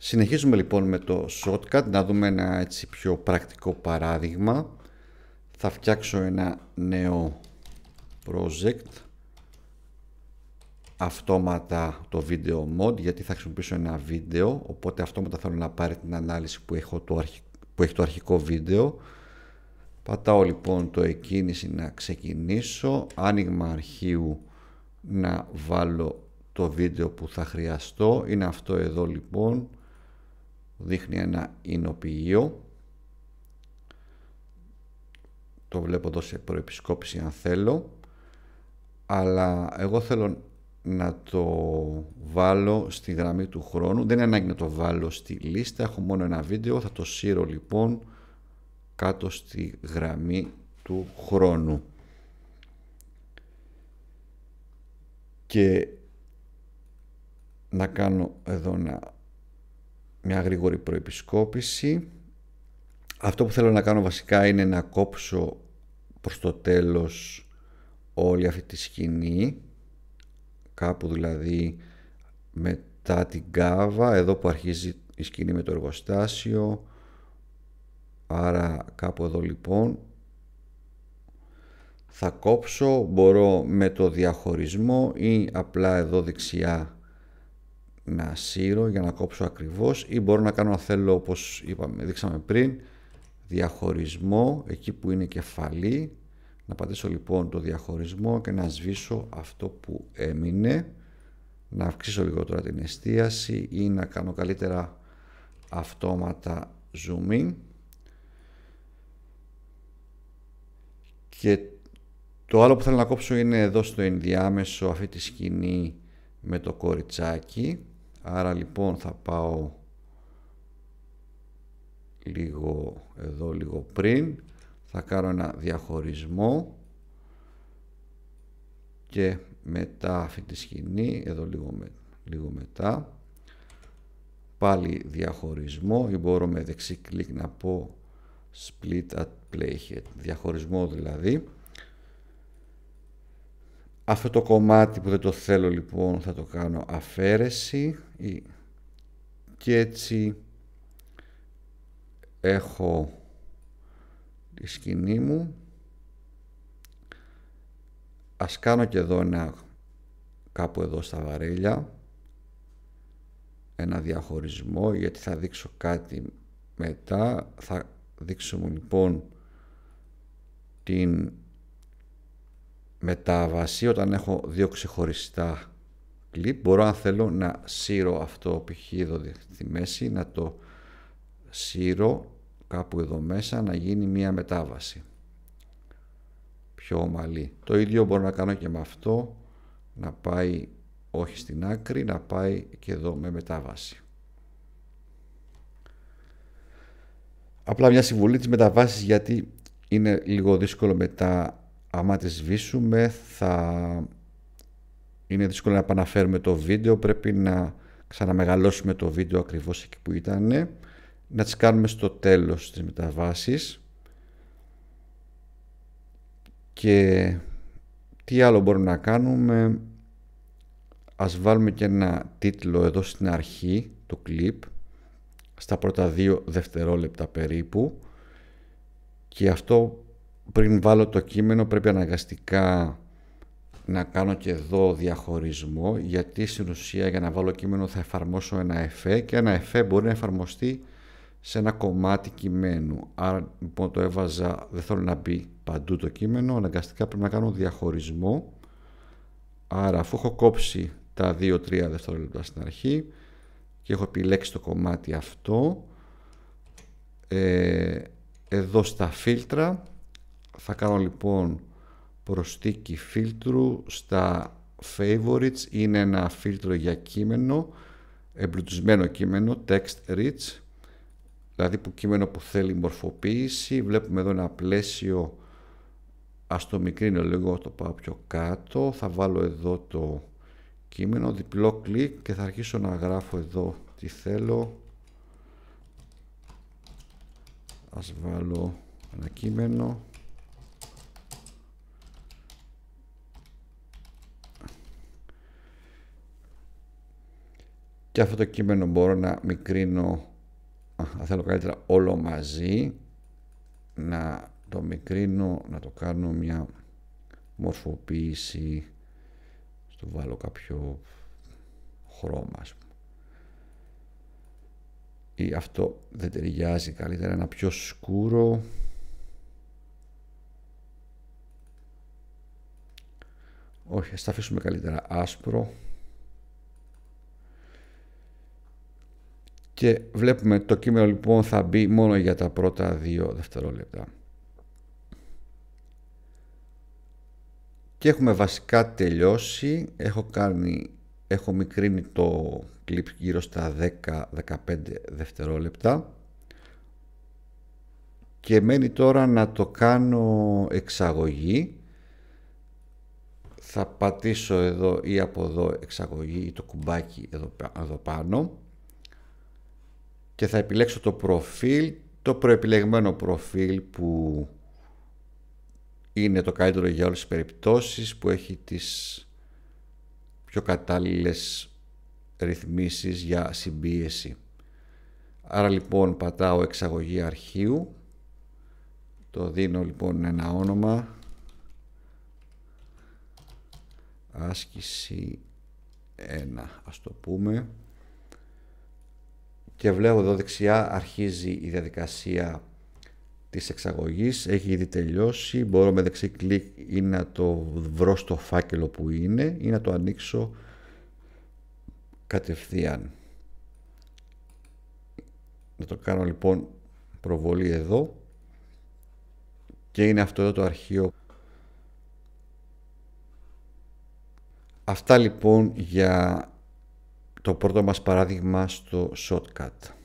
Συνεχίζουμε λοιπόν με το shortcut, να δούμε ένα έτσι πιο πρακτικό παράδειγμα. Θα φτιάξω ένα νέο project, αυτόματα το video mode, γιατί θα χρησιμοποιήσω ένα βίντεο, οπότε αυτόματα θέλω να πάρει την ανάλυση που, έχω το αρχι... που έχει το αρχικό βίντεο. Πατάω λοιπόν το εκκίνηση να ξεκινήσω, άνοιγμα αρχείου να βάλω το βίντεο που θα χρειαστώ, είναι αυτό εδώ λοιπόν δείχνει ένα εινοποιείο το βλέπω εδώ σε προεπισκόπηση αν θέλω αλλά εγώ θέλω να το βάλω στη γραμμή του χρόνου δεν είναι ανάγκη να το βάλω στη λίστα έχω μόνο ένα βίντεο θα το σύρω λοιπόν κάτω στη γραμμή του χρόνου και να κάνω εδώ να μια γρήγορη προεπισκόπηση. Αυτό που θέλω να κάνω βασικά είναι να κόψω προς το τέλος όλη αυτή τη σκηνή κάπου δηλαδή μετά την κάβα εδώ που αρχίζει η σκηνή με το εργοστάσιο άρα κάπου εδώ λοιπόν θα κόψω μπορώ με το διαχωρισμό ή απλά εδώ δεξιά να σύρω για να κόψω ακριβώς ή μπορώ να κάνω αν θέλω όπως είπαμε, δείξαμε πριν διαχωρισμό εκεί που είναι κεφαλή να πατήσω λοιπόν το διαχωρισμό και να σβήσω αυτό που έμεινε να αυξήσω λίγο τώρα την εστίαση ή να κάνω καλύτερα αυτόματα zooming και το άλλο που θέλω να κόψω είναι εδώ στο ενδιάμεσο αυτή τη σκηνή με το κοριτσάκι Άρα λοιπόν θα πάω λίγο εδώ λίγο πριν θα κάνω ένα διαχωρισμό και μετά αυτή τη σκηνή εδώ λίγο, μετά πάλι διαχωρισμό ή μπορώ με δεξί κλικ να πω split at playhead διαχωρισμό δηλαδή αυτό το κομμάτι που δεν το θέλω λοιπόν θα το κάνω αφαίρεση και έτσι έχω τη σκηνή μου. Ας κάνω και εδώ ένα κάπου εδώ στα βαρέλια ένα διαχωρισμό γιατί θα δείξω κάτι μετά θα μου λοιπόν την μετάβαση όταν έχω δύο ξεχωριστά κλιπ μπορώ αν θέλω να σύρω αυτό π.χ. εδώ στη μέση να το σύρω κάπου εδώ μέσα να γίνει μία μετάβαση πιο ομαλή το ίδιο μπορώ να κάνω και με αυτό να πάει όχι στην άκρη να πάει και εδώ με μετάβαση απλά μια συμβουλή της μεταβάσης, γιατί είναι λίγο δύσκολο μετά άμα τις σβήσουμε θα είναι δύσκολο να επαναφέρουμε το βίντεο, πρέπει να ξαναμεγαλώσουμε το βίντεο ακριβώς εκεί που ήταν, να τις κάνουμε στο τέλος της μεταβάσεις και τι άλλο μπορούμε να κάνουμε, ας βάλουμε και ένα τίτλο εδώ στην αρχή του κλιπ, στα πρώτα δύο δευτερόλεπτα περίπου και αυτό πριν βάλω το κείμενο πρέπει αναγκαστικά να κάνω και εδώ διαχωρισμό γιατί στην ουσία για να βάλω κείμενο θα εφαρμόσω ένα εφέ και ένα εφέ μπορεί να εφαρμοστεί σε ένα κομμάτι κειμένου. Άρα λοιπόν το έβαζα, δεν θέλω να μπει παντού το κείμενο, αναγκαστικά πρέπει να κάνω διαχωρισμό. Άρα αφού έχω κόψει τα 2-3 δευτερόλεπτα στην αρχή και έχω επιλέξει το κομμάτι αυτό, ε, εδώ στα φίλτρα θα κάνω λοιπόν προστίκη φίλτρου στα favorites. Είναι ένα φίλτρο για κείμενο, εμπλουτισμένο κείμενο, text rich, δηλαδή που κείμενο που θέλει μορφοποίηση. Βλέπουμε εδώ ένα πλαίσιο, ας το μικρύνω λίγο, το πάω πιο κάτω. Θα βάλω εδώ το κείμενο, διπλό κλικ και θα αρχίσω να γράφω εδώ τι θέλω. Ας βάλω ένα κείμενο και αυτό το κείμενο μπορώ να μικρύνω, θα θέλω καλύτερα όλο μαζί, να το μικρύνω, να το κάνω μια μορφοποίηση, στο βάλω κάποιο χρώμα Ή αυτό δεν ταιριάζει καλύτερα, ένα πιο σκούρο, όχι, ας τα αφήσουμε καλύτερα άσπρο. Και βλέπουμε το κείμενο λοιπόν θα μπει μόνο για τα πρώτα δύο δευτερόλεπτα. Και έχουμε βασικά τελειώσει. Έχω, κάνει, έχω μικρύνει το κλιπ γύρω στα 10-15 δευτερόλεπτα. Και μένει τώρα να το κάνω εξαγωγή. Θα πατήσω εδώ ή από εδώ εξαγωγή ή το κουμπάκι εδώ, εδώ πάνω και θα επιλέξω το προφίλ, το προεπιλεγμένο προφίλ που είναι το καλύτερο για όλες τις περιπτώσεις που έχει τις πιο κατάλληλες ρυθμίσεις για συμπίεση. Άρα λοιπόν πατάω εξαγωγή αρχείου, το δίνω λοιπόν ένα όνομα, άσκηση 1 ας το πούμε, και βλέπω εδώ δεξιά αρχίζει η διαδικασία της εξαγωγής έχει ήδη τελειώσει μπορώ με δεξί κλικ ή να το βρω στο φάκελο που είναι ή να το ανοίξω κατευθείαν να το κάνω λοιπόν προβολή εδώ και είναι αυτό εδώ το αρχείο αυτά λοιπόν για το πρώτο μας παράδειγμα στο shortcut.